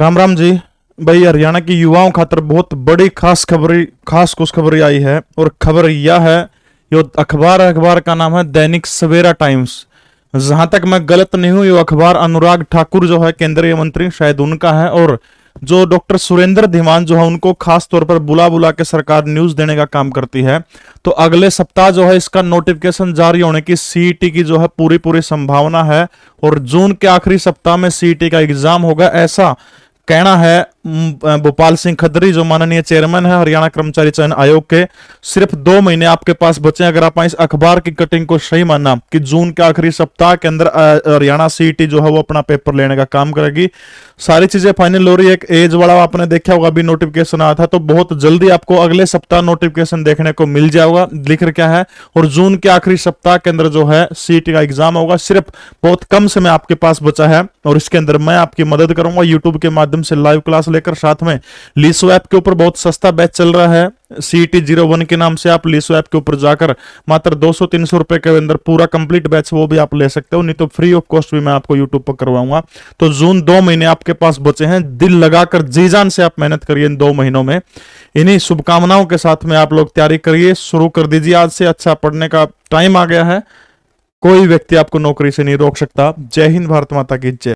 राम राम जी भाई हरियाणा की युवाओं खातर बहुत बड़ी खास खबरी खास खुशखबरी आई है और खबर यह है जो अखबार अखबार का नाम है दैनिक सवेरा टाइम्स जहां तक मैं गलत नहीं हूं ये अखबार अनुराग ठाकुर जो है केंद्रीय मंत्री शायद उनका है और जो डॉक्टर सुरेंद्र धीमान जो है उनको खास तौर पर बुला बुला के सरकार न्यूज देने का काम करती है तो अगले सप्ताह जो है इसका नोटिफिकेशन जारी होने की सीईटी e की जो है पूरी पूरी संभावना है और जून के आखिरी सप्ताह में सीईटी e का एग्जाम होगा ऐसा कहना है भोपाल सिंह खदरी जो माननीय चेयरमैन है हरियाणा कर्मचारी चयन आयोग के सिर्फ दो महीने आपके पास बचे अगर आप इस अखबार की कटिंग को सही मानना कि जून के आखिरी सप्ताह के अंदर हरियाणा सीटी जो है वो अपना पेपर लेने का काम करेगी सारी चीजें फाइनल हो रही है एक एज वाला आपने देखा होगा अभी नोटिफिकेशन आया था तो बहुत जल्दी आपको अगले सप्ताह नोटिफिकेशन देखने को मिल जाएगा लिख क्या है और जून के आखिरी सप्ताह के अंदर जो है सीईटी का एग्जाम होगा सिर्फ बहुत कम समय आपके पास बचा है और इसके अंदर मैं आपकी मदद करूंगा यूट्यूब के माध्यम से लाइव क्लास लेकर साथ में लीसो ऐप के ऊपर बहुत सस्ता बैच चल रहा है सीटी जीरो वन के नाम से आप लीसो ऐप के ऊपर जाकर मात्र 200-300 रुपए के अंदर पूरा कंप्लीट बैच वो भी आप ले सकते हो नहीं तो फ्री ऑफ कॉस्ट भी मैं आपको यूट्यूब पर करवाऊंगा तो जून दो महीने आपके पास बचे हैं दिल लगाकर जी जान से आप मेहनत करिए इन दो महीनों में इन्हीं शुभकामनाओं के साथ में आप लोग तैयारी करिए शुरू कर दीजिए आज से अच्छा पढ़ने का टाइम आ गया है कोई व्यक्ति आपको नौकरी से नहीं रोक सकता जय हिंद भारत माता की जय